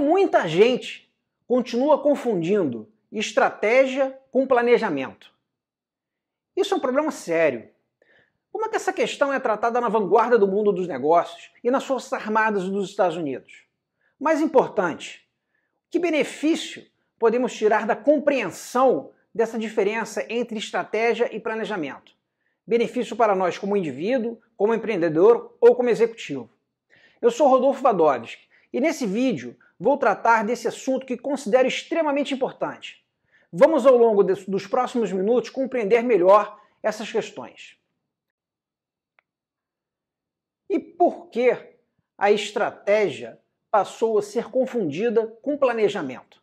muita gente continua confundindo estratégia com planejamento. Isso é um problema sério. Como é que essa questão é tratada na vanguarda do mundo dos negócios e nas Forças Armadas dos Estados Unidos? Mais importante, que benefício podemos tirar da compreensão dessa diferença entre estratégia e planejamento? Benefício para nós como indivíduo, como empreendedor ou como executivo. Eu sou Rodolfo Badovski e nesse vídeo vou tratar desse assunto que considero extremamente importante. Vamos, ao longo dos próximos minutos, compreender melhor essas questões. E por que a estratégia passou a ser confundida com planejamento?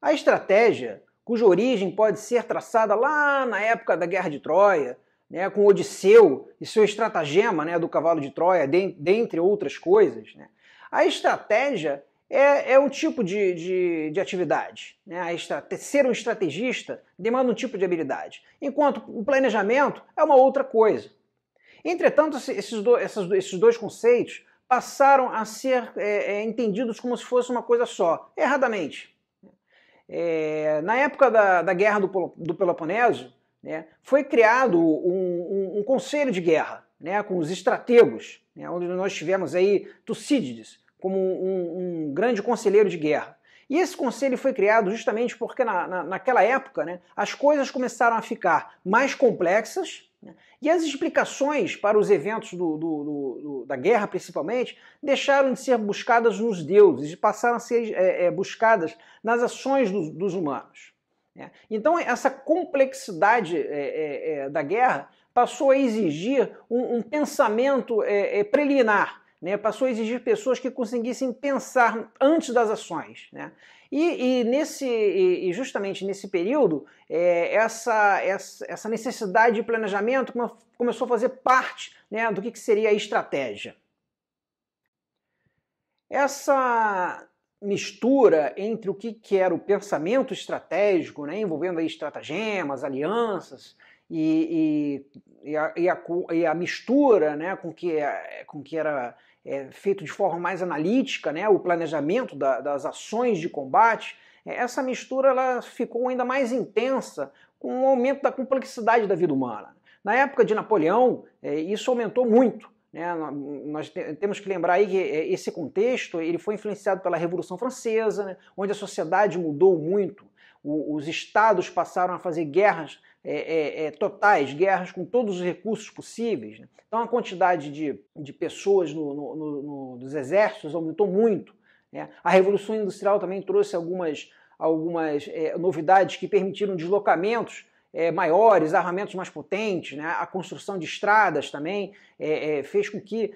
A estratégia, cuja origem pode ser traçada lá na época da Guerra de Troia, né, com Odisseu e seu estratagema né, do cavalo de Troia, dentre outras coisas, né, a estratégia é, é um tipo de, de, de atividade. Né? Ser um estrategista demanda um tipo de habilidade, enquanto o planejamento é uma outra coisa. Entretanto, esses, do, essas, esses dois conceitos passaram a ser é, é, entendidos como se fosse uma coisa só, erradamente. É, na época da, da guerra do, do Peloponeso, né, foi criado um, um, um, conselho de guerra né, com os estrategos, né, onde nós tivemos aí Tucídides, como um, um grande conselheiro de guerra. E esse conselho foi criado justamente porque na, na, naquela época né, as coisas começaram a ficar mais complexas né, e as explicações para os eventos do, do, do, da guerra, principalmente, deixaram de ser buscadas nos deuses e passaram a ser é, é, buscadas nas ações dos, dos humanos. Né. Então, essa complexidade é, é, é da guerra passou a exigir um, um pensamento é, preliminar né? passou a exigir pessoas que conseguissem pensar antes das ações. Né? E, e nesse, e justamente nesse período, é, essa, essa necessidade de planejamento começou a fazer parte né, do que, que seria a estratégia. Essa mistura entre o que, que era o pensamento estratégico, né, envolvendo aí estratagemas, alianças, e, e, e, a, e, a, e, a, mistura né, com, que, com que era é, feito de forma mais analítica, né, o planejamento da, das ações de combate, é, essa mistura ela ficou ainda mais intensa com o aumento da complexidade da vida humana. Na época de Napoleão, é, isso aumentou muito. Né? Nós temos que lembrar aí que é, esse contexto ele foi influenciado pela Revolução Francesa, né? onde a sociedade mudou muito. O, os estados passaram a fazer guerras é, é, é, totais, guerras com todos os recursos possíveis. Né? Então a quantidade de, de pessoas no, no, no, nos exércitos aumentou muito. Né? A Revolução Industrial também trouxe algumas, algumas é, novidades que permitiram deslocamentos é, maiores, armamentos mais potentes, né? a construção de estradas também é, fez com que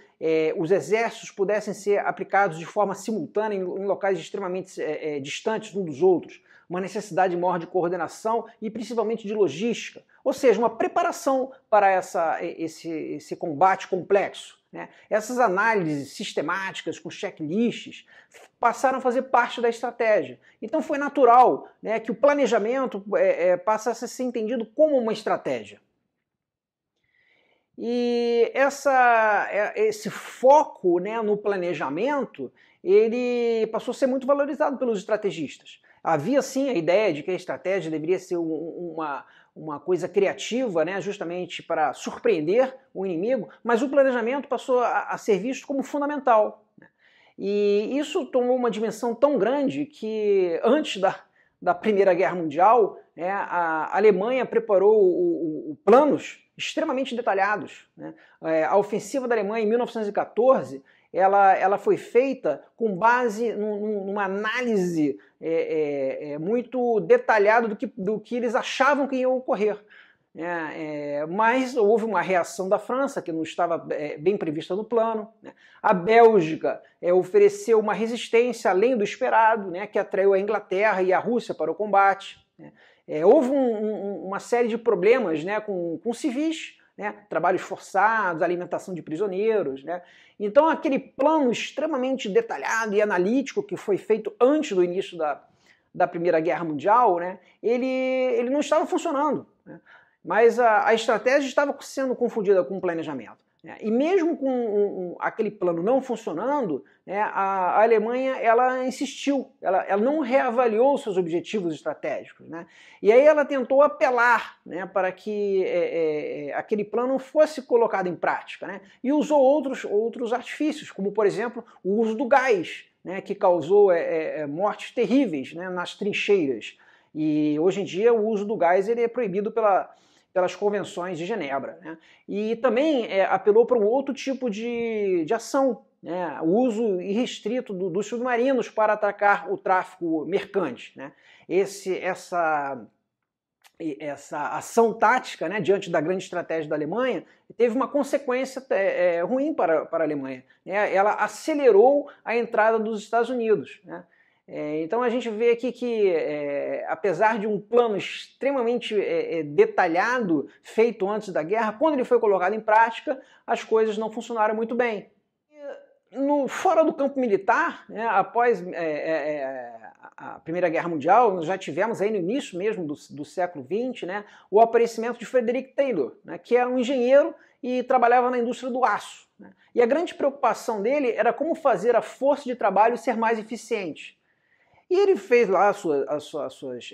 os exércitos pudessem ser aplicados de forma simultânea em, em locais extremamente distantes uns dos outros uma necessidade maior de coordenação e principalmente de logística, ou seja, uma preparação para essa, esse, esse combate complexo. Né? Essas análises sistemáticas com checklists passaram a fazer parte da estratégia. Então foi natural né, que o planejamento é, é, passasse a ser entendido como uma estratégia. E essa, é, esse foco né, no planejamento ele passou a ser muito valorizado pelos estrategistas. Havia sim a ideia de que a estratégia deveria ser uma, uma coisa criativa, né, justamente para surpreender o inimigo, mas o planejamento passou a, a ser visto como fundamental. Né. E isso tomou uma dimensão tão grande que antes da, da Primeira Guerra Mundial, né, a Alemanha preparou o, o, planos extremamente detalhados. Né? É, a ofensiva da Alemanha em 1914 ela, ela foi feita com base num, numa análise é, é, é, muito detalhada do que, do que eles achavam que ia ocorrer. É, é, mas houve uma reação da França, que não estava é, bem prevista no plano. Né? A Bélgica é, ofereceu uma resistência além do esperado, né, que atraiu a Inglaterra e a Rússia para o combate. Né? É, houve um, um, uma série de problemas né? com, com civis, né? trabalhos forçados, alimentação de prisioneiros. Né? Então, aquele plano extremamente detalhado e analítico que foi feito antes do início da, da Primeira Guerra Mundial, né? ele, ele não estava funcionando. Né? Mas a, a estratégia estava sendo confundida com o planejamento. Né? E mesmo com um, um, aquele plano não funcionando, né, a, a, Alemanha ela insistiu, ela, ela, não reavaliou seus objetivos estratégicos. Né? E aí ela tentou apelar né, para que é, é, é, aquele plano fosse colocado em prática. Né? E usou outros, outros artifícios, como por exemplo o uso do gás, né, que causou é, é, é mortes terríveis né, nas trincheiras. E hoje em dia o uso do gás ele é proibido pela pelas convenções de Genebra. Né? E também é, apelou para um outro tipo de, de ação, né? o uso irrestrito do, dos submarinos para atacar o tráfico mercante. Né? Esse, essa, essa ação tática né, diante da grande estratégia da Alemanha teve uma consequência é, é, ruim para, para a Alemanha. Né? Ela acelerou a entrada dos Estados Unidos. Né? É, então a gente vê aqui que, é, apesar de um plano extremamente é, é, detalhado feito antes da guerra, quando ele foi colocado em prática, as coisas não funcionaram muito bem. no, fora do campo militar, né, após é, é, a Primeira Guerra Mundial, nós já tivemos aí no início mesmo do, do século XX né, o aparecimento de Frederick Taylor, né, que era um engenheiro e trabalhava na indústria do aço. Né. E a grande preocupação dele era como fazer a força de trabalho ser mais eficiente. E ele fez lá suas,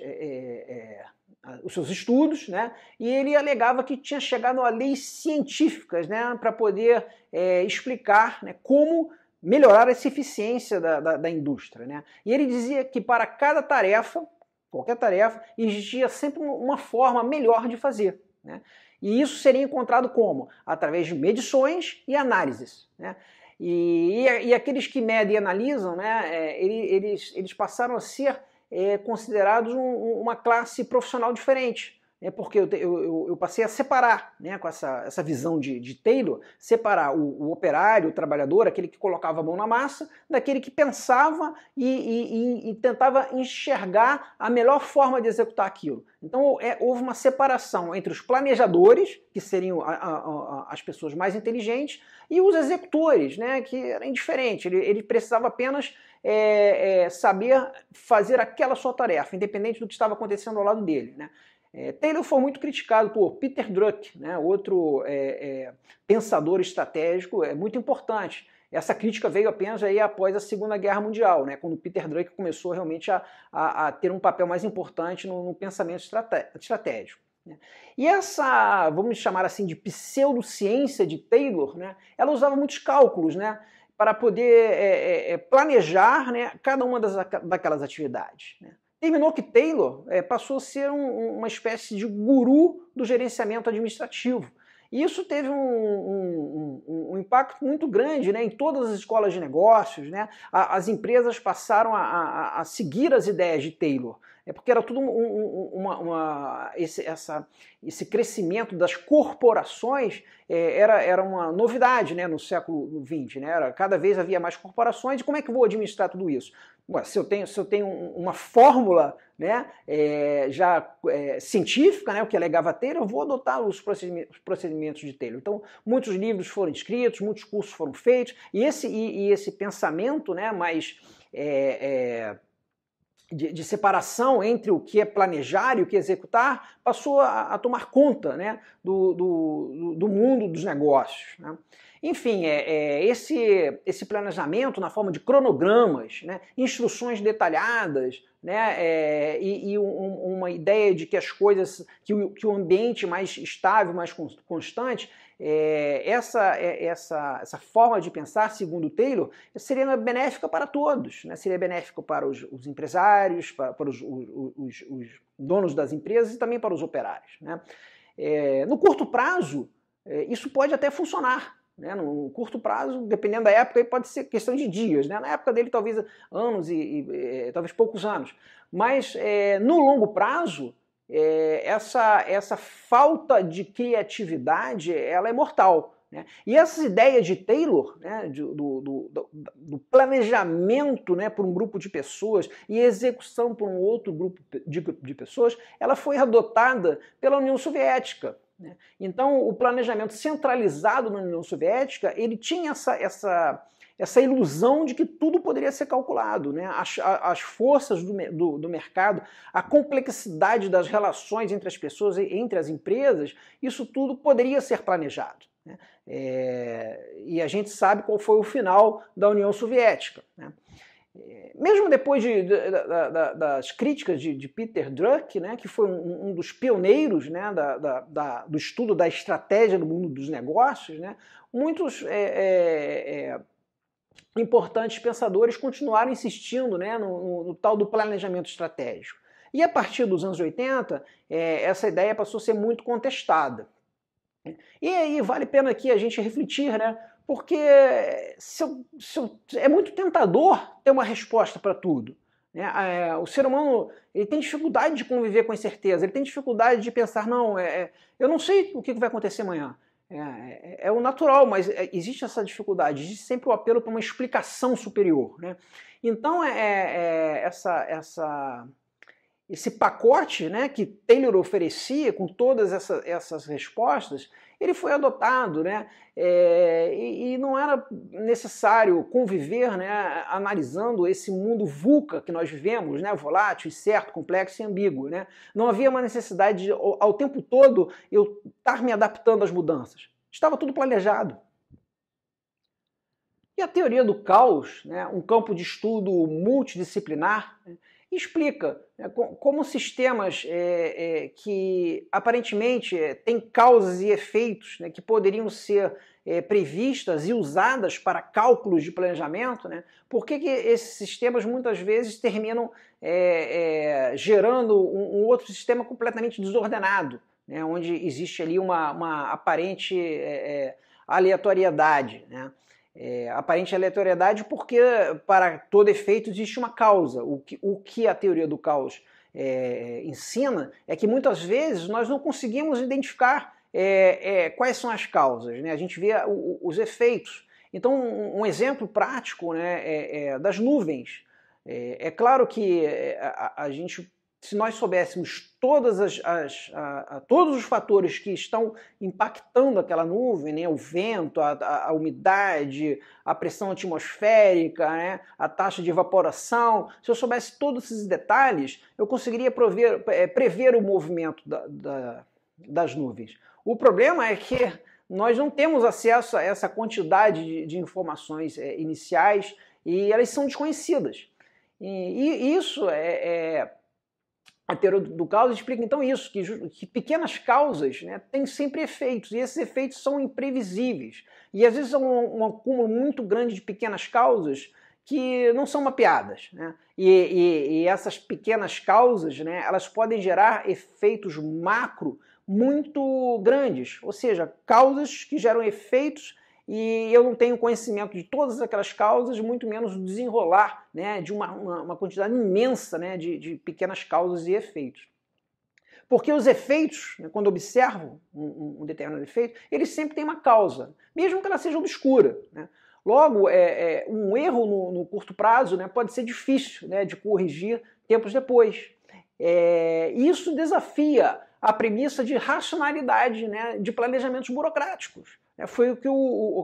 é, é, os seus estudos, né? e ele alegava que tinha chegado a leis científicas né? para poder é, explicar né? como melhorar essa eficiência da, da, da indústria. Né? E ele dizia que para cada tarefa, qualquer tarefa, existia sempre uma forma melhor de fazer. Né? E isso seria encontrado como? Através de medições e análises. Né? E, e aqueles que medem e analisam, né, é, eles, eles passaram a ser é, considerados um, uma classe profissional diferente. É porque eu, eu, eu, passei a separar, né, com essa, essa visão de, de Taylor, separar o, o, operário, o trabalhador, aquele que colocava a mão na massa, daquele que pensava e, e, e, e tentava enxergar a melhor forma de executar aquilo. Então é, houve uma separação entre os planejadores, que seriam a, a, a, as pessoas mais inteligentes, e os executores, né, que era indiferente, ele, ele precisava apenas é, é, saber fazer aquela sua tarefa, independente do que estava acontecendo ao lado dele. Né? É, Taylor foi muito criticado por Peter Druck, né, outro é, é, pensador estratégico é muito importante. Essa crítica veio apenas aí após a Segunda Guerra Mundial, né, quando Peter Druck começou realmente a, a, a ter um papel mais importante no, no pensamento estratégico. Né. E essa, vamos chamar assim, de pseudociência de Taylor, né, ela usava muitos cálculos né, para poder é, é, é planejar né, cada uma das, daquelas atividades. Né. Terminou que Taylor é, passou a ser um, uma espécie de guru do gerenciamento administrativo. E isso teve um, um, um, um, impacto muito grande né, em todas as escolas de negócios. Né? as empresas passaram a, a, a seguir as ideias de Taylor. É porque era tudo uma, uma, esse, essa, esse crescimento das corporações é, era, era uma novidade né, no século XX. Né? Era, cada vez havia mais corporações. E como é que eu vou administrar tudo isso? se eu tenho, se eu tenho uma fórmula né, é, já é, científica, né, o que é ter eu vou adotar os procedimentos, de Taylor. Então, muitos livros foram escritos, muitos cursos foram feitos, e esse, e, e esse pensamento né, mais é, é, de, de, separação entre o que é planejar e o que é executar passou a, a tomar conta né, do, do, do mundo dos negócios. Né? Enfim, é, é, esse, esse planejamento na forma de cronogramas, né, instruções detalhadas, né, é, e, e um, uma ideia de que as coisas, que o, que o ambiente mais estável, mais constante, é, essa, é, essa, essa forma de pensar, segundo Taylor, seria benéfica para todos. Né? Seria benéfica para os, os empresários, para, para os, os, os, donos das empresas e também para os operários. Né? É, no curto prazo, é, isso pode até funcionar. Né? No curto prazo, dependendo da época, pode ser questão de dias. Né? Na época dele, talvez anos e, e, e eh, talvez poucos anos. Mas é, no longo prazo, é, essa, essa falta de criatividade ela é mortal. Né? E essa ideia de Taylor, né, de, do, do, do, planejamento né, por um grupo de pessoas e execução por um outro grupo de, de pessoas, ela foi adotada pela União Soviética. Né? Então, o planejamento centralizado na União Soviética, ele tinha essa, essa, essa ilusão de que tudo poderia ser calculado. Né? As, as forças do, do, do, mercado, a complexidade das relações entre as pessoas e entre as empresas, isso tudo poderia ser planejado. Né? É, e a gente sabe qual foi o final da União Soviética. Né? mesmo depois de, das críticas de, de, Peter Druck, né, que foi um, um dos pioneiros né, da, do estudo da estratégia no do mundo dos negócios, né, muitos é, é, é, importantes pensadores continuaram insistindo né, no, no, no, tal do planejamento estratégico. E a partir dos anos 80, é, essa ideia passou a ser muito contestada. E aí vale a pena aqui a gente refletir, né? porque se eu, se eu, é muito tentador ter uma resposta para tudo. Né? É, o ser humano ele tem dificuldade de conviver com a incerteza, ele tem dificuldade de pensar, não, é, é eu não sei o que vai acontecer amanhã. É, é, é o natural, mas é, existe essa dificuldade, existe sempre o apelo para uma explicação superior. Né? Então, é, essa, essa, esse pacote né, que Taylor oferecia com todas essa, essas respostas, ele foi adotado, né? É, e, e, não era necessário conviver, né? Analisando esse mundo VUCA que nós vivemos, né? Volátil, incerto, complexo e ambíguo, né? Não havia uma necessidade de, ao, ao tempo todo eu estar me adaptando às mudanças. Estava tudo planejado. E a teoria do caos, né? Um campo de estudo multidisciplinar. Né? e explica né, como sistemas é, é, que aparentemente é, têm causas e efeitos né, que poderiam ser é, previstas e usadas para cálculos de planejamento, né, por que, que esses sistemas muitas vezes terminam é, é, gerando um, um outro sistema completamente desordenado, né, onde existe ali uma, uma aparente aleatoriedade. Né? é, aparente aleatoriedade, porque para todo efeito existe uma causa. O que, o que a teoria do caos é, ensina é que muitas vezes nós não conseguimos identificar é, é quais são as causas, né? a gente vê o, o, os efeitos. Então, um, um exemplo prático né, é, é, das nuvens. É, claro que a, a gente se nós soubéssemos todas as, as, a, a, todos os fatores que estão impactando aquela nuvem, né? o vento, a, a, a umidade, a pressão atmosférica, né? a taxa de evaporação, se eu soubesse todos esses detalhes, eu conseguiria prover, é, prever o movimento da, da, das nuvens. O problema é que nós não temos acesso a essa quantidade de, de informações é, iniciais e elas são desconhecidas. E, e isso é, é a teoria do caos explica então isso, que, que pequenas causas né, têm sempre efeitos, e esses efeitos são imprevisíveis. E às vezes são um, um acúmulo muito grande de pequenas causas que não são mapeadas. Né? E, e, e essas pequenas causas né, elas podem gerar efeitos macro muito grandes, ou seja, causas que geram efeitos e eu não tenho conhecimento de todas aquelas causas, muito menos o desenrolar né, de uma, uma, uma quantidade imensa né, de, de, pequenas causas e efeitos. Porque os efeitos, né, quando observo um, um, determinado efeito, eles sempre têm uma causa, mesmo que ela seja obscura. Né. Logo, é, é, um erro no, no curto prazo né, pode ser difícil né, de corrigir tempos depois. É, isso desafia a premissa de racionalidade, de planejamentos burocráticos. Né, foi o que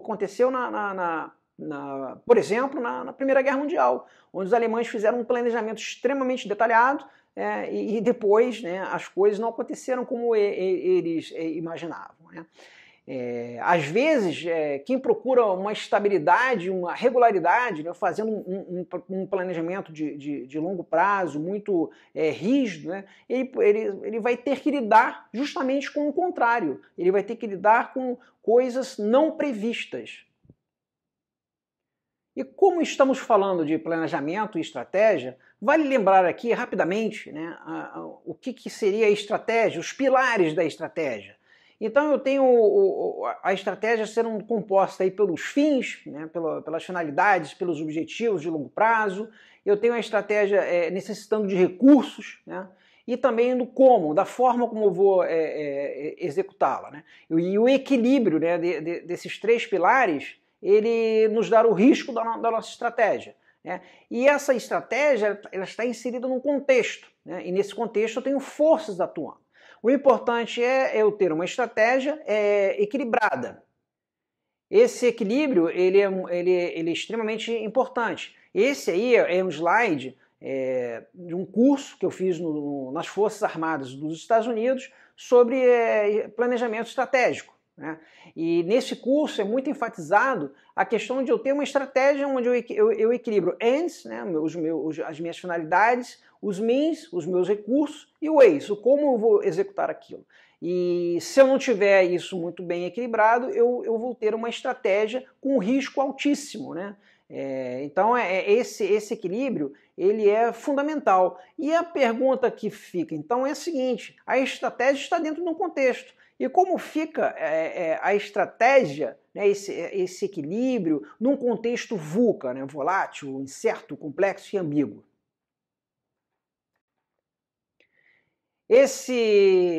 aconteceu, na, na, na, na, por exemplo, na, Primeira Guerra Mundial, onde os alemães fizeram um planejamento extremamente detalhado é, e, e, depois né, as coisas não aconteceram como e, e, eles imaginavam. Né? É, às vezes, é, quem procura uma estabilidade, uma regularidade, né, fazendo um, um, um planejamento de, de, de, longo prazo muito é, rígido, né, ele, ele, ele vai ter que lidar justamente com o contrário. Ele vai ter que lidar com coisas não previstas. E como estamos falando de planejamento e estratégia, vale lembrar aqui rapidamente né, a, a, o que, que seria a estratégia, os pilares da estratégia. Então eu tenho o, o, a estratégia sendo composta aí pelos fins, né, pela, pelas finalidades, pelos objetivos de longo prazo. Eu tenho a estratégia é, necessitando de recursos, né, e também do como, da forma como eu vou é, é, executá-la. Né? E o equilíbrio né, de, de, desses três pilares, ele nos dá o risco da, da nossa estratégia. Né? E essa estratégia ela está inserida num contexto, né? e nesse contexto eu tenho forças atuando. O importante é, é eu ter uma estratégia é, equilibrada. Esse equilíbrio ele é, ele, é, ele é extremamente importante. Esse aí é um slide é, de um curso que eu fiz no, nas Forças Armadas dos Estados Unidos sobre é, planejamento estratégico. Né? E nesse curso é muito enfatizado a questão de eu ter uma estratégia onde eu, eu, eu equilibro ends, né, os meus, as minhas finalidades, os means, os meus recursos e o ways, o como eu vou executar aquilo. E se eu não tiver isso muito bem equilibrado, eu, eu vou ter uma estratégia com risco altíssimo, né? É, então é, é esse, esse equilíbrio ele é fundamental. E a pergunta que fica então é a seguinte: a estratégia está dentro de um contexto. E como fica é, é, a estratégia, né, esse, é, esse, equilíbrio, num contexto VUCA, né, volátil, incerto, complexo e ambíguo? Esse,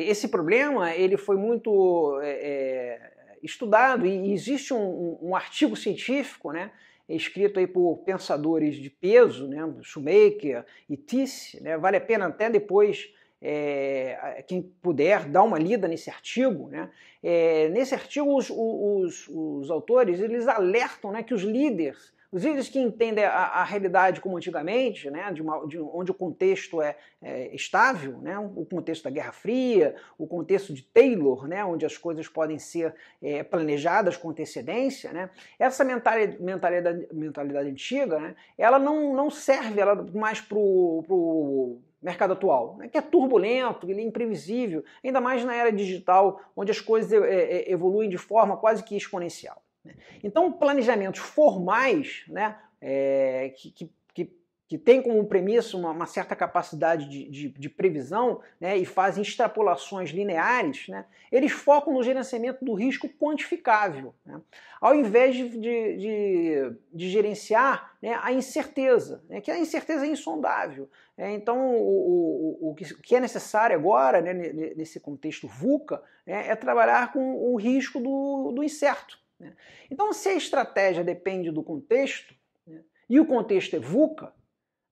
esse problema ele foi muito é, é estudado e existe um, um, artigo científico né, escrito aí por pensadores de peso, né, Shoemaker e Tice. Né, vale a pena até depois é, quem puder dar uma lida nesse artigo, né? É, nesse artigo os, os, os, autores eles alertam né, que os líderes os vídeos que entendem a, a realidade como antigamente, né, de, uma, de onde o contexto é, é, estável, né, o contexto da Guerra Fria, o contexto de Taylor, né, onde as coisas podem ser é, planejadas com antecedência, né, essa mentalidade, mentalidade antiga, né, ela não, não serve ela mais para o mercado atual, né, que é turbulento, ele é imprevisível, ainda mais na era digital, onde as coisas é, é, evoluem de forma quase que exponencial. Né? Então, planejamentos formais, né, é, que, que, que, têm como premissa uma, uma certa capacidade de, de, de, previsão né, e fazem extrapolações lineares, né, eles focam no gerenciamento do risco quantificável, né, ao invés de, de, de gerenciar né, a incerteza, né, que a incerteza é insondável. É, então, o, o, o, que é necessário agora, né, nesse contexto VUCA, né, é trabalhar com o risco do, do incerto. Né? Então, se a estratégia depende do contexto, né, e o contexto é VUCA,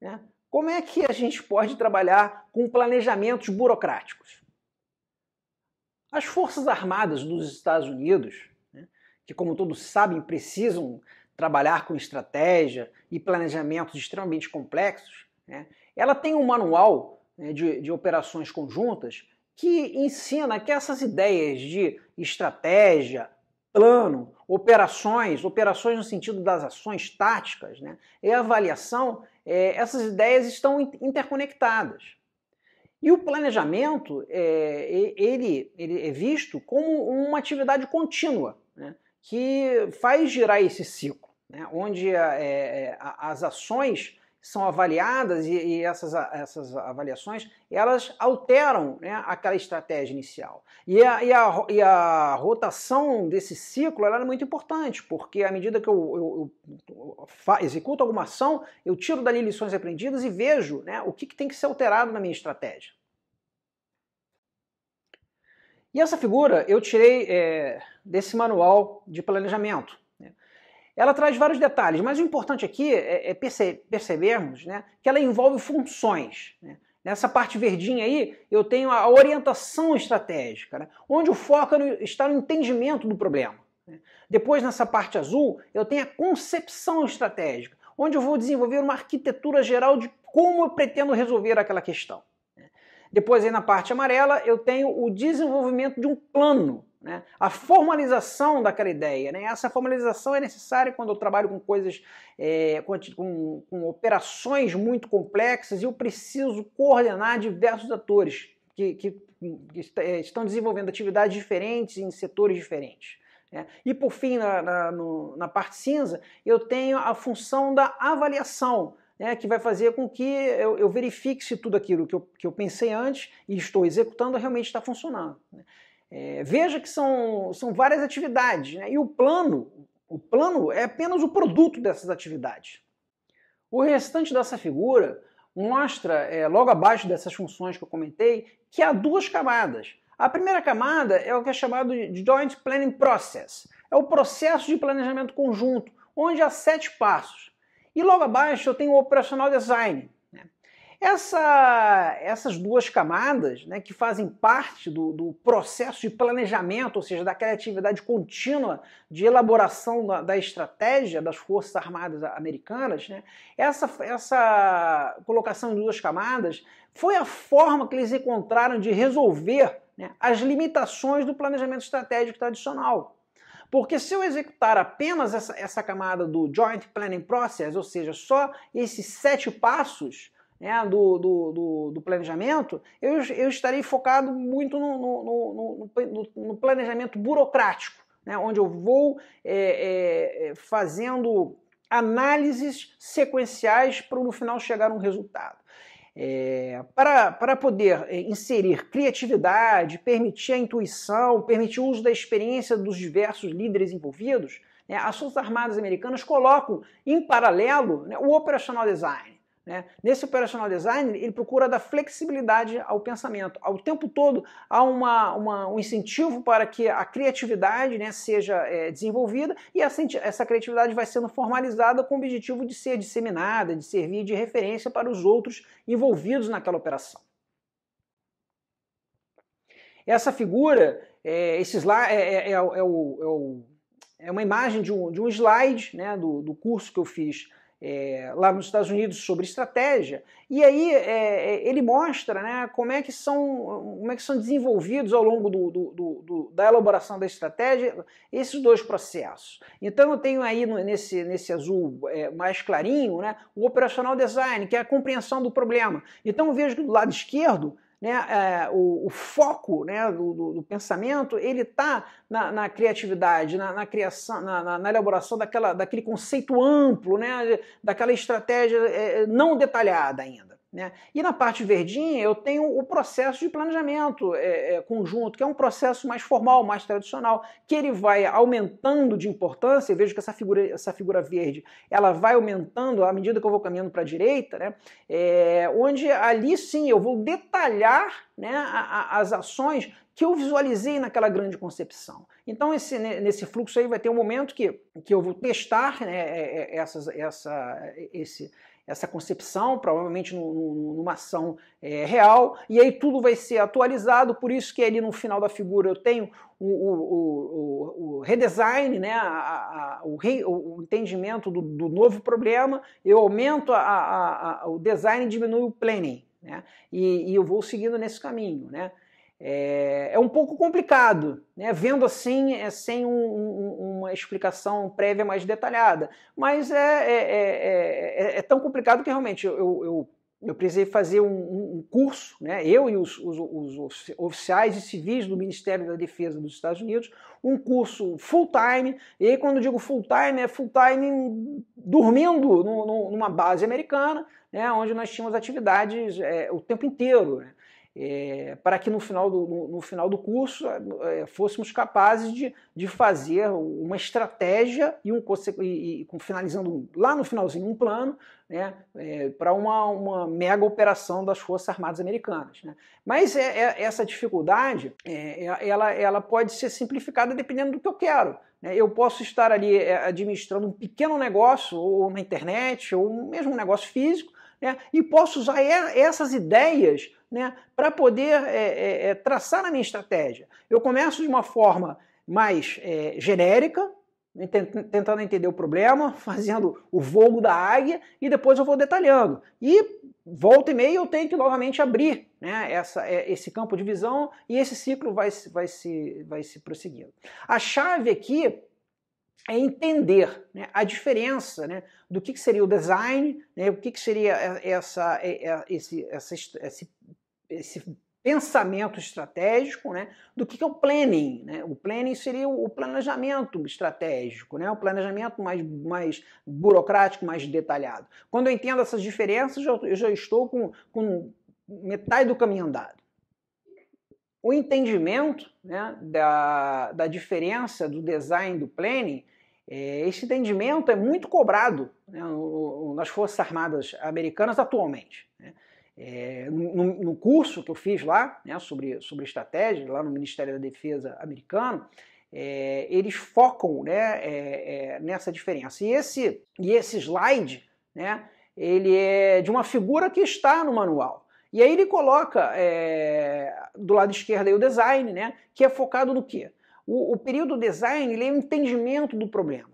né, como é que a gente pode trabalhar com planejamentos burocráticos? As Forças Armadas dos Estados Unidos, né, que, como todos sabem, precisam trabalhar com estratégia e planejamentos extremamente complexos, né, ela tem um manual né, de, de operações conjuntas que ensina que essas ideias de estratégia, plano, operações, operações no sentido das ações táticas, né? e avaliação, é, essas ideias estão interconectadas. E o planejamento é, ele, ele é visto como uma atividade contínua, né? que faz girar esse ciclo, né? onde é, é as ações são avaliadas e, e essas, essas avaliações elas alteram né, aquela estratégia inicial. E a, e a, e a rotação desse ciclo ela é muito importante, porque à medida que eu, eu, eu executo alguma ação, eu tiro dali lições aprendidas e vejo né, o que, que tem que ser alterado na minha estratégia. E essa figura eu tirei é, desse manual de planejamento, ela traz vários detalhes, mas o importante aqui é, é, perce percebermos né, que ela envolve funções. Né? Nessa parte verdinha aí, eu tenho a orientação estratégica, né? onde o foco é está no entendimento do problema. Né? Depois, nessa parte azul, eu tenho a concepção estratégica, onde eu vou desenvolver uma arquitetura geral de como eu pretendo resolver aquela questão. Né. Depois, aí na parte amarela, eu tenho o desenvolvimento de um plano, né? A formalização daquela ideia. Né? Essa formalização é necessária quando eu trabalho com coisas, é, com, com, operações muito complexas e eu preciso coordenar diversos atores que, que, que é, estão desenvolvendo atividades diferentes em setores diferentes. Né? E por fim, na, na, no, na parte cinza, eu tenho a função da avaliação. Né, que vai fazer com que eu, eu verifique se tudo aquilo que eu, que eu pensei antes e estou executando realmente está funcionando. Né? É, veja que são, são várias atividades, né? e o plano, o plano é apenas o produto dessas atividades. O restante dessa figura mostra, é, logo abaixo dessas funções que eu comentei, que há duas camadas. A primeira camada é o que é chamado de Joint Planning Process. É o processo de planejamento conjunto, onde há sete passos. E logo abaixo eu tenho o Operational Design, essa, essas duas camadas, né, que fazem parte do, do, processo de planejamento, ou seja, da criatividade contínua de elaboração da, da estratégia das Forças Armadas Americanas, né, essa, essa colocação de duas camadas foi a forma que eles encontraram de resolver né, as limitações do planejamento estratégico tradicional. Porque se eu executar apenas essa, essa camada do Joint Planning Process, ou seja, só esses sete passos, né, do, do, do, do, planejamento, eu, eu estarei focado muito no, no, no, no planejamento burocrático, né, onde eu vou é, é, é, fazendo análises sequenciais para no final chegar a um resultado. É, para, para poder é, inserir criatividade, permitir a intuição, permitir o uso da experiência dos diversos líderes envolvidos, né, as Forças Armadas Americanas colocam em paralelo né, o operational design. Né? Nesse operational design, ele procura dar flexibilidade ao pensamento. Ao tempo todo, há uma, uma, um incentivo para que a criatividade né, seja é, desenvolvida e essa, essa criatividade vai sendo formalizada com o objetivo de ser disseminada, de servir de referência para os outros envolvidos naquela operação. Essa figura, é, esse slide, é, é, é o, é o é uma imagem de um, de um slide né, do, do curso que eu fiz é, lá nos Estados Unidos sobre estratégia. E aí é, ele mostra né, como, é que são, como é que são desenvolvidos ao longo do, do, do, da elaboração da estratégia esses dois processos. Então eu tenho aí nesse, nesse azul é, mais clarinho né, o operacional design, que é a compreensão do problema. Então eu vejo que do lado esquerdo né, é, o, o, foco né, do, do, do pensamento ele está na, na, criatividade, na, na criação, na, na, elaboração daquela, daquele conceito amplo, né, daquela estratégia é, não detalhada ainda. Né? E na parte verdinha eu tenho o processo de planejamento é, é, conjunto, que é um processo mais formal, mais tradicional, que ele vai aumentando de importância. Eu vejo que essa figura, essa figura verde ela vai aumentando à medida que eu vou caminhando para a direita, né? É, onde ali sim eu vou detalhar né, a, a, as ações que eu visualizei naquela grande concepção. Então, esse, né, nesse fluxo aí vai ter um momento que, que eu vou testar né, é, é, essas, essa, esse, essa concepção, provavelmente numa ação é, real, e aí tudo vai ser atualizado, por isso que ali no final da figura eu tenho o, o, o, o redesign, né, a, a, re, o, entendimento do, do, novo problema, eu aumento a, o design e diminuo o planning, né, e, e eu vou seguindo nesse caminho, né. É, é um pouco complicado, né? vendo assim, é, sem um, um, uma explicação prévia mais detalhada. Mas é é, é, é, é tão complicado que realmente eu, eu, eu precisei fazer um, um, curso, né? eu e os, os, os oficiais e civis do Ministério da Defesa dos Estados Unidos, um curso full-time. E aí, quando digo full-time, é full-time dormindo no, no, numa base americana, né? onde nós tínhamos atividades o tempo inteiro. Né? é, para que no final do, no, no final do curso é, fôssemos capazes de, de fazer uma estratégia e, um, e, e finalizando lá no finalzinho um plano né, é, para uma, uma mega operação das Forças Armadas Americanas. Né. Mas é, é, essa dificuldade é, ela, ela pode ser simplificada dependendo do que eu quero. Né. Eu posso estar ali administrando um pequeno negócio, ou na internet, ou mesmo um negócio físico, né? e posso usar essas ideias né, para poder é, é, é traçar a minha estratégia. Eu começo de uma forma mais é, genérica, né, tentando entender o problema, fazendo o voo da águia e depois eu vou detalhando. E volta e meia eu tenho que novamente abrir né, essa, é, esse campo de visão e esse ciclo vai, vai, se, vai se prosseguindo. A chave aqui é entender né, a diferença né, do que, que, seria o design, né, o que, que seria é, essa, esse, essa, esse esse pensamento estratégico, né, do que, é o planning. Né? O planning seria o planejamento estratégico, né? o planejamento mais, mais burocrático, mais detalhado. Quando eu entendo essas diferenças, eu já estou com, com metade do caminho andado. O entendimento né, da, da diferença do design do planning, é, esse entendimento é muito cobrado né, nas Forças Armadas Americanas atualmente. Né? é, no, no, curso que eu fiz lá, né, sobre, sobre estratégia, lá no Ministério da Defesa americano, é, eles focam né, é, é nessa diferença. E esse, e esse slide, né, ele é de uma figura que está no manual. E aí ele coloca é, do lado esquerdo o design, né, que é focado no quê? O, o período design ele é o um entendimento do problema.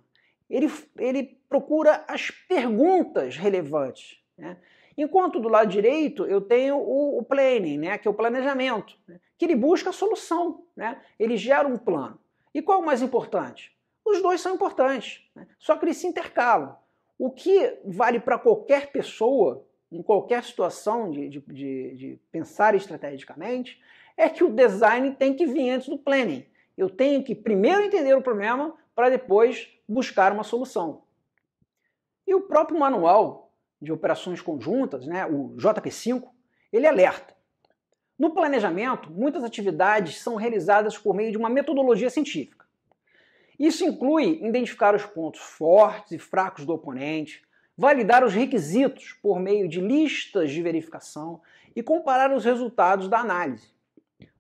Ele, ele procura as perguntas relevantes. Né? Enquanto do lado direito eu tenho o, o planning, né, que é o planejamento, né, que ele busca a solução, né, ele gera um plano. E qual é o mais importante? Os dois são importantes, né, só que eles se intercalam. O que vale para qualquer pessoa, em qualquer situação de, de, de, de pensar estrategicamente, é que o design tem que vir antes do planning. Eu tenho que primeiro entender o problema para depois buscar uma solução. E o próprio manual de operações conjuntas, né, o JP5, ele alerta. No planejamento, muitas atividades são realizadas por meio de uma metodologia científica. Isso inclui identificar os pontos fortes e fracos do oponente, validar os requisitos por meio de listas de verificação e comparar os resultados da análise.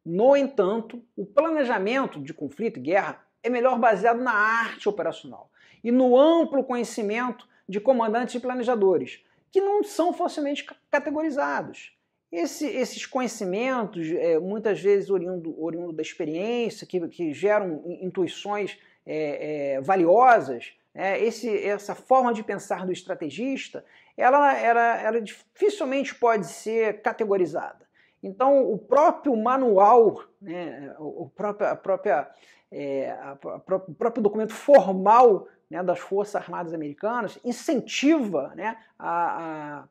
No entanto, o planejamento de conflito e guerra é melhor baseado na arte operacional e no amplo conhecimento de comandantes e planejadores, que não são facilmente categorizados. Esse, esses conhecimentos, é, muitas vezes oriundo, oriundo da experiência, que, que geram intuições é, é, valiosas, né, esse, essa forma de pensar do estrategista, ela, ela, ela dificilmente pode ser categorizada. Então, o próprio manual, né, o próprio, a própria, é, a, a, o próprio documento formal né, das Forças Armadas Americanas incentiva né, a, a,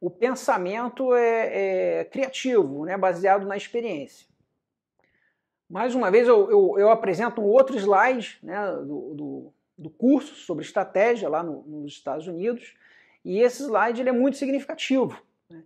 o pensamento é, é, criativo, né, baseado na experiência. Mais uma vez, eu, eu, eu apresento um outro slide né, do, do, do, curso sobre estratégia lá no, nos Estados Unidos, e esse slide ele é muito significativo. Né.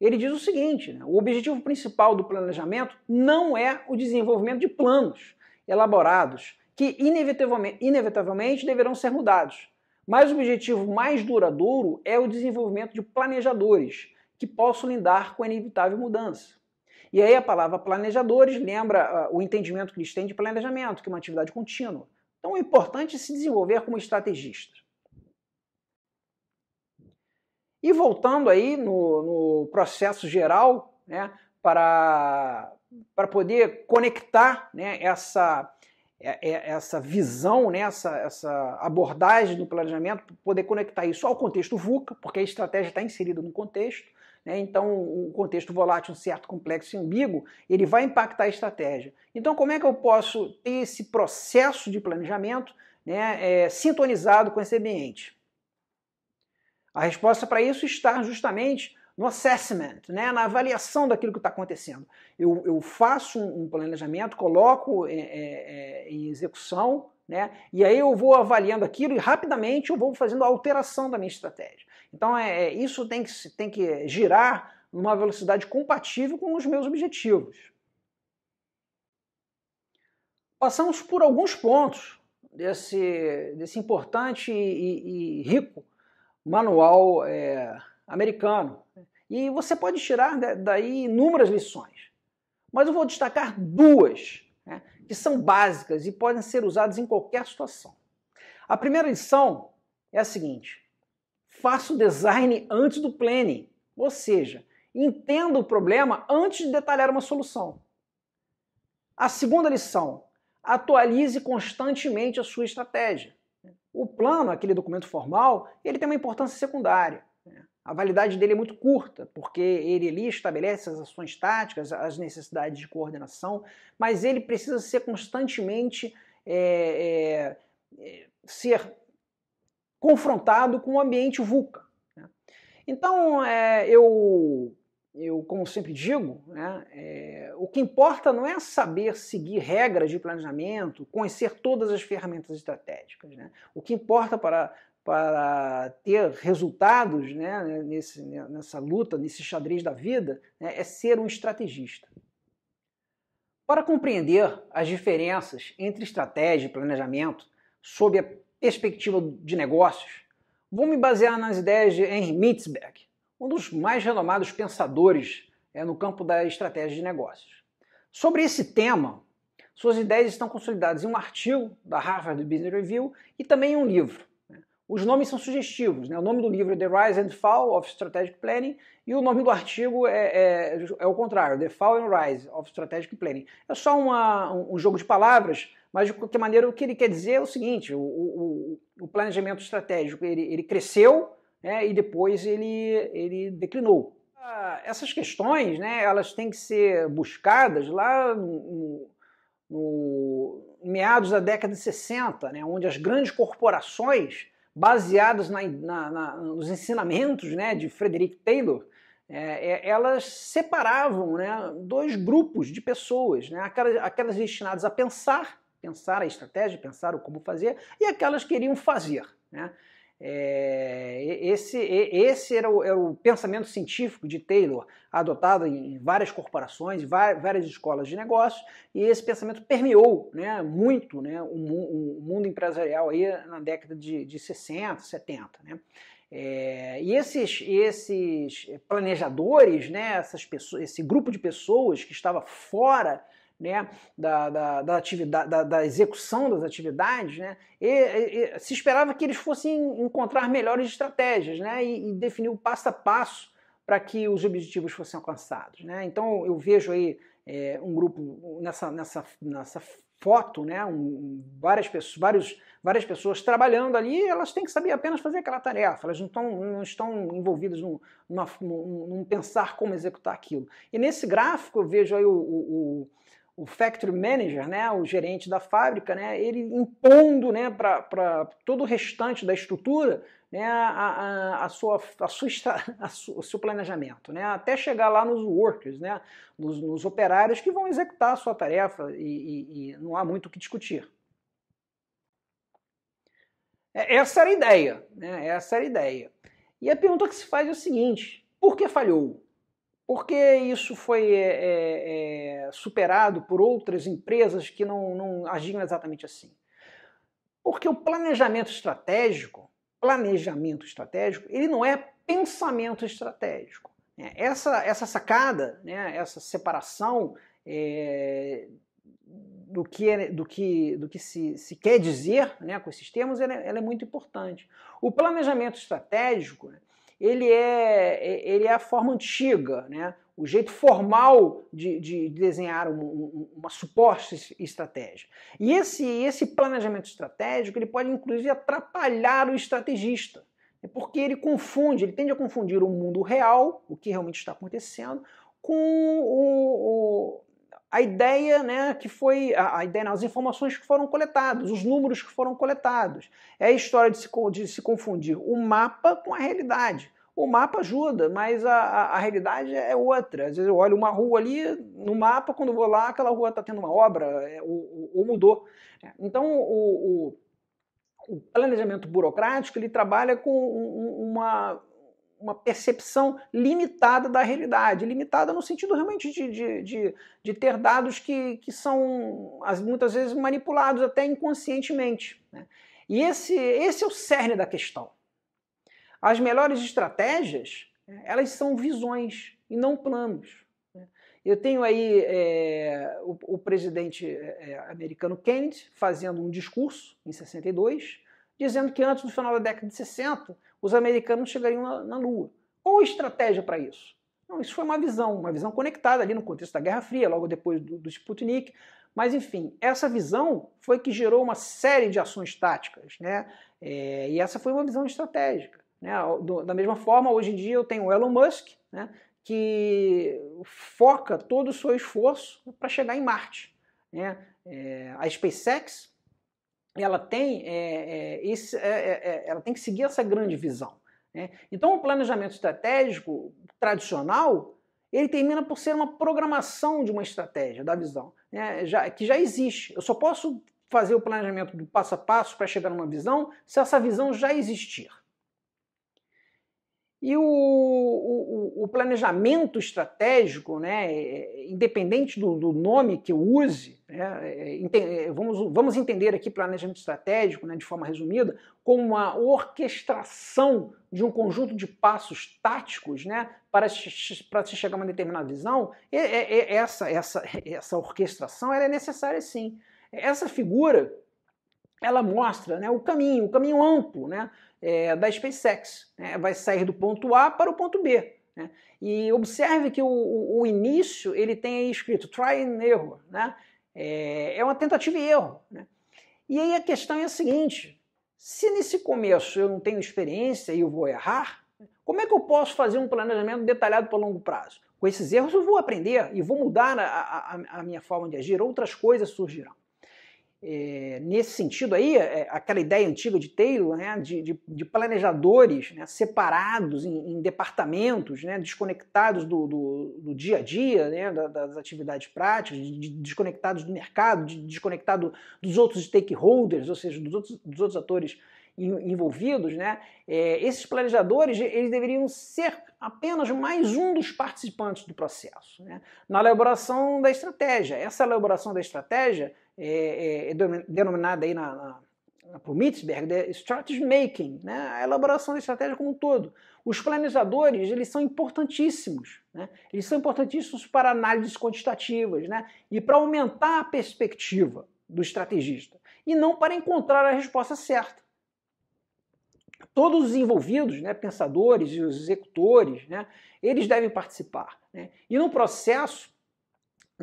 Ele diz o seguinte: né, o objetivo principal do planejamento não é o desenvolvimento de planos elaborados que inevitavelmente, inevitavelmente deverão ser mudados. Mas o objetivo mais duradouro é o desenvolvimento de planejadores que possam lidar com a inevitável mudança. E aí a palavra planejadores lembra uh, o entendimento que eles têm de planejamento, que é uma atividade contínua. Então é importante se desenvolver como estrategista. E voltando aí no, no processo geral, né, para, para poder conectar né, essa é, é, essa visão, né, essa, essa abordagem do planejamento, poder conectar isso ao contexto VUCA, porque a estratégia está inserida no contexto, né, então, o um contexto volátil, um certo complexo e ambíguo, ele vai impactar a estratégia. Então, como é que eu posso ter esse processo de planejamento né, é, sintonizado com esse ambiente? A resposta para isso está justamente no assessment, né, na avaliação daquilo que está acontecendo. Eu, eu faço um, um planejamento, coloco é, é, é, em execução, né, e aí eu vou avaliando aquilo e rapidamente eu vou fazendo a alteração da minha estratégia. Então é, é isso tem que, tem que girar numa velocidade compatível com os meus objetivos. Passamos por alguns pontos desse, desse importante e, e rico manual. É, americano. E você pode tirar daí inúmeras lições. Mas eu vou destacar duas né, que são básicas e podem ser usadas em qualquer situação. A primeira lição é a seguinte: faça o design antes do planning, ou seja, entenda o problema antes de detalhar uma solução. A segunda lição: atualize constantemente a sua estratégia. O plano, aquele documento formal, ele tem uma importância secundária. A validade dele é muito curta, porque ele ali estabelece as ações táticas, as necessidades de coordenação, mas ele precisa ser constantemente é, é, é ser confrontado com o ambiente VUCA. Né? Então, é, eu, eu, como sempre digo, né, é, o que importa não é saber seguir regras de planejamento, conhecer todas as ferramentas estratégicas. Né? O que importa para para ter resultados né, nesse, nessa luta, nesse xadrez da vida, né, é ser um estrategista. Para compreender as diferenças entre estratégia e planejamento sob a perspectiva de negócios, vou me basear nas ideias de Henry Mitzberg, um dos mais renomados pensadores é, no campo da estratégia de negócios. Sobre esse tema, suas ideias estão consolidadas em um artigo da Harvard Business Review e também em um livro, os nomes são sugestivos. Né? O nome do livro é The Rise and Fall of Strategic Planning e o nome do artigo é, é, é o contrário, The Fall and Rise of Strategic Planning. É só uma, um jogo de palavras, mas de qualquer maneira o que ele quer dizer é o seguinte, o, o, o planejamento estratégico ele, ele cresceu né? e depois ele, ele declinou. Ah, essas questões né, elas têm que ser buscadas lá no, no, meados da década de 60, né, onde as grandes corporações baseadas na, na, na, nos ensinamentos né, de Frederick Taylor, é, é elas separavam né, dois grupos de pessoas, né, aquelas, aquelas destinadas a pensar, pensar a estratégia, pensar o como fazer, e aquelas que queriam fazer. Né? É, esse, esse era o, era o, pensamento científico de Taylor, adotado em várias corporações, em várias escolas de negócios, e esse pensamento permeou né, muito né, o, o, mundo empresarial aí na década de, de 60, 70. Né? É, e esses, esses planejadores, né, essas pessoas, esse grupo de pessoas que estava fora né, da, da, da atividade, da, da, execução das atividades, né, e, e, se esperava que eles fossem encontrar melhores estratégias né, e, e definir o passo a passo para que os objetivos fossem alcançados. Né? Então eu vejo aí é, um grupo nessa, nessa, nessa foto, né? Um, várias, pessoas, vários, várias pessoas trabalhando ali, elas têm que saber apenas fazer aquela tarefa, elas não, tão, não estão envolvidas num, numa, num, num pensar como executar aquilo. E nesse gráfico eu vejo aí o, o, o o factory manager, né, o gerente da fábrica, né, ele impondo né, para todo o restante da estrutura né, a, a, a sua, a sua, a o seu planejamento, né, até chegar lá nos workers, né, nos, nos operários que vão executar a sua tarefa e, e, e não há muito o que discutir. É, essa era a ideia, né, essa era a ideia. E a pergunta que se faz é o seguinte, por que falhou? Porque isso foi é, é, superado por outras empresas que não, não agiam exatamente assim? Porque o planejamento estratégico, planejamento estratégico, ele não é pensamento estratégico. Né? Essa, essa sacada, né, essa separação é, do, que, é, do, que, do que se, se quer dizer né, com esses termos, ela é, ela é muito importante. O planejamento estratégico, né, ele é, é, ele é a forma antiga, né? o jeito formal de, de desenhar uma, uma, suposta estratégia. E esse, esse planejamento estratégico ele pode inclusive atrapalhar o estrategista, né? porque ele confunde, ele tende a confundir o mundo real, o que realmente está acontecendo, com o, o a ideia né, que foi. A, a ideia, não, as informações que foram coletadas, os números que foram coletados. É a história de se, de se confundir o mapa com a realidade. O mapa ajuda, mas a, a, a, realidade é outra. Às vezes eu olho uma rua ali no mapa, quando vou lá, aquela rua está tendo uma obra, é, ou, ou, mudou. É, então o, o, o, planejamento burocrático ele trabalha com uma, uma percepção limitada da realidade, limitada no sentido realmente de, de, de, de ter dados que, que são muitas vezes manipulados até inconscientemente. Né? E esse, esse é o cerne da questão. As melhores estratégias, né, elas são visões e não planos. Né? Eu tenho aí é, o, o, presidente é, é, americano Kennedy fazendo um discurso em 62, dizendo que antes do final da década de 60 os americanos chegariam na, na Lua. Qual a estratégia para isso? Não, isso foi uma visão, uma visão conectada ali no contexto da Guerra Fria, logo depois do, do Sputnik. Mas, enfim, essa visão foi que gerou uma série de ações táticas, né? É, e essa foi uma visão estratégica. Né? Da mesma forma, hoje em dia eu tenho o Elon Musk, né? que foca todo o seu esforço para chegar em Marte. Né? É, a SpaceX ela tem, é, é, esse, é, é, é, ela tem que seguir essa grande visão. Né? Então, o planejamento estratégico tradicional ele termina por ser uma programação de uma estratégia, da visão, né? já, que já existe. Eu só posso fazer o planejamento do passo a passo para chegar numa visão se essa visão já existir. E o, o, o planejamento estratégico, né, eh, independente do, do nome que eu use, né, eh, eh, vamos, vamos entender aqui planejamento estratégico, né, de forma resumida, como uma orquestração de um conjunto de passos táticos né, para, para se chegar a uma determinada visão. E, e, essa, essa, essa orquestração ela é necessária sim. Essa figura ela mostra né, o caminho, o caminho amplo né, é, da SpaceX. Né, vai sair do ponto A para o ponto B. Né? E observe que o, o, início ele tem aí escrito try and error. Né? É, é uma tentativa e erro. Né? E aí a questão é a seguinte: se nesse começo eu não tenho experiência e eu vou errar, como é que eu posso fazer um planejamento detalhado para longo prazo? Com esses erros eu vou aprender e vou mudar a, a, a minha forma de agir, outras coisas surgirão. É, nesse sentido aí, é, aquela ideia antiga de Taylor, né, de, de, de planejadores né, separados em, em departamentos, né, desconectados do, do, do, dia a dia, né, das, das atividades práticas, de, desconectados do mercado, de, dos outros stakeholders, ou seja, dos outros, dos outros atores envolvidos, né? É, esses planejadores eles deveriam ser apenas mais um dos participantes do processo, né? Na elaboração da estratégia, essa elaboração da estratégia é, é, é denominada aí na, na por Mitzberg, é strategy making, né? a elaboração da estratégia como um todo. Os planejadores, eles são importantíssimos. Né? Eles são importantíssimos para análises quantitativas né? e para aumentar a perspectiva do estrategista, e não para encontrar a resposta certa. Todos os envolvidos, né, pensadores e os executores, né, eles devem participar. Né? E no processo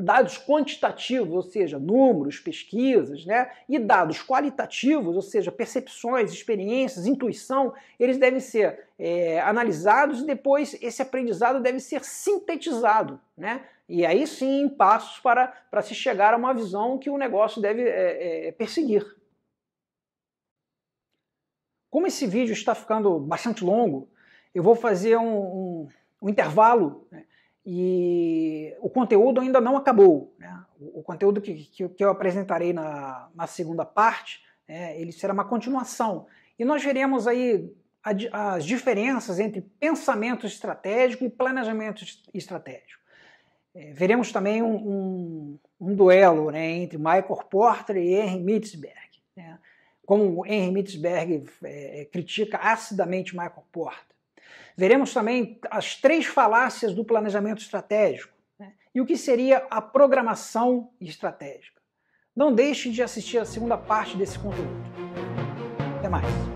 dados quantitativos, ou seja, números, pesquisas, né? e dados qualitativos, ou seja, percepções, experiências, intuição, eles devem ser é, analisados e depois esse aprendizado deve ser sintetizado. Né? E aí sim, passos para, para se chegar a uma visão que o negócio deve é, é, perseguir. Como esse vídeo está ficando bastante longo, eu vou fazer um, um, um intervalo. Né? E o conteúdo ainda não acabou. Né? O, conteúdo que, que, eu apresentarei na, na segunda parte, né, ele será uma continuação. E nós veremos aí as diferenças entre pensamento estratégico e planejamento estratégico. É, veremos também um, um, um duelo né, entre Michael Porter e Henry Mitzberg. Né? Como Henry Mitzberg é, critica acidamente Michael Porter. Veremos também as três falácias do planejamento estratégico né? e o que seria a programação estratégica. Não deixe de assistir a segunda parte desse conteúdo. Até mais!